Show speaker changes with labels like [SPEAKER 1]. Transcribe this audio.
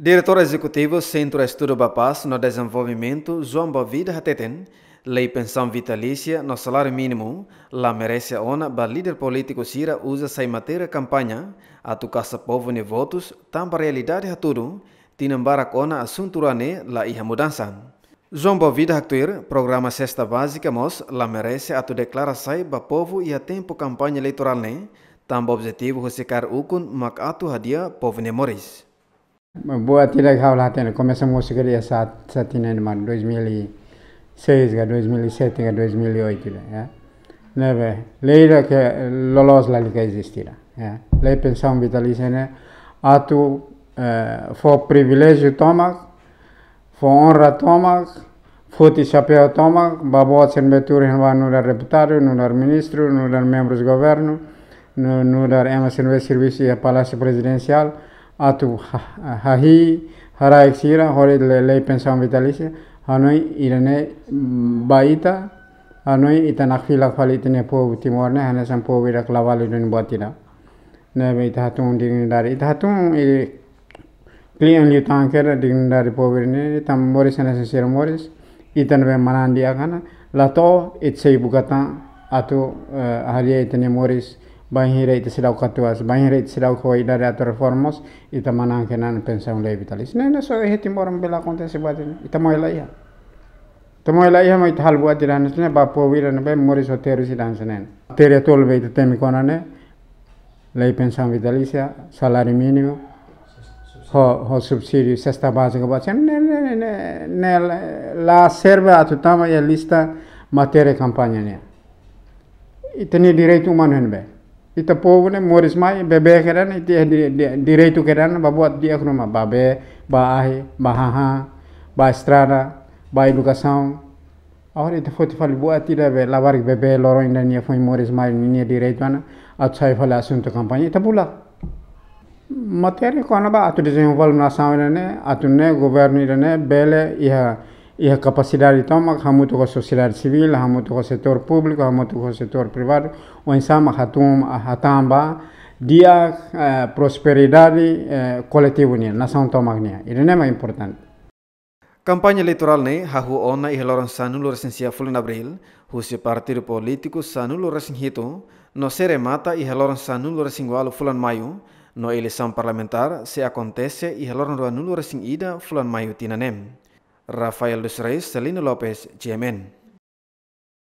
[SPEAKER 1] Diretor Executivo Centro Estudo Bapaz no Desenvolvimento, João Bovida Hateten, Lei Pensão Vitalícia no Salário Mínimo, lá merece a ONA, ba líder político Sira usa sem matéria campanha, a tu casa povo ne votos, tamba realidade haturu, tinambarak ONA assunturane la iha mudança. João Bovida Hatuir, programa Cesta Básica MOS, lá merece a tu sai ba povo e a tempo campanha eleitoral ne, tamba objetivo ressecar ukun mak atu hadia povo ne moris.
[SPEAKER 2] Boa lá Raulá, começamos a música essa satina mano, 2006, 2007, 2008, né? É. Né, Leira que lolos lá que é, existira, né? É. Lei pensão vitalícia, né? Atu eh, for privilégio toma, for honra toma, foti chapéu toma, babot sen betur renva no dar deputado, no dar ministro, no dar membros do governo, no, no dar MSNV serviço e palácio presidencial. atu hahi hara exira hore lelei pensión Vitalis, hanoi irene mm, baita hanoi itanak filak fali tene po timorne hane sam po virak lavali dun batina ne be ithatung ding dari ithatung i klien li tanker ding dari po virne tam moris hane sir moris itan be manan dia kana lato itse bugata atu eh, haria itene moris bahira itu silau katuas bahira ita silau koi dari atur formos itu mana kenan pensang lei vitalis nena so eh tim orang bela konten sebatin ita mau elai iya. itu mau elai iya, mau itu hal buat jiran sene bapu wira nabe mori so teru sidan senen teri tol be itu temi konane lei pensang vitalisia ya, salari minimo ho ho subsidi sesta base ko bacen ne ne ne ne la serve a tutta ya lista materia campagna ne itani direito be Ita po ne moris mai bebe keran iti direi tu keran babuat dia kruma babe ba ahi ba haha ba estrada ba educação और इत फोति फल बुआ तिर बे लाबार बे लरो इंदा निया फई मोरिस मार निया दिरै तन अच्छा फल आसुन तो कंपनी इत बुला मतेरे कोनबा आतुर जे फल ना सावने ने आतुने गोबरनी ने बेले इहा kapasidad capacidades tomak hamu toko sociedad civil, hamu toko sektor público, hamu toko sektor privado, o ensama hatum hatamba dia eh, prosperidad eh, colectivo nia, nação tomak nia. Ini nema important.
[SPEAKER 1] Kampanye eleitoral ne hahu ona ihloran sanulo resensia fulan abril, partir partido politikus sanulo hitu no se remata ihloran sanulo walu fulan Mayu, no eleição parlamentar se acontece ihloran resing resingida fulan tina tinanem. Rafael Dos Reis, Celino Lopez, Jemen.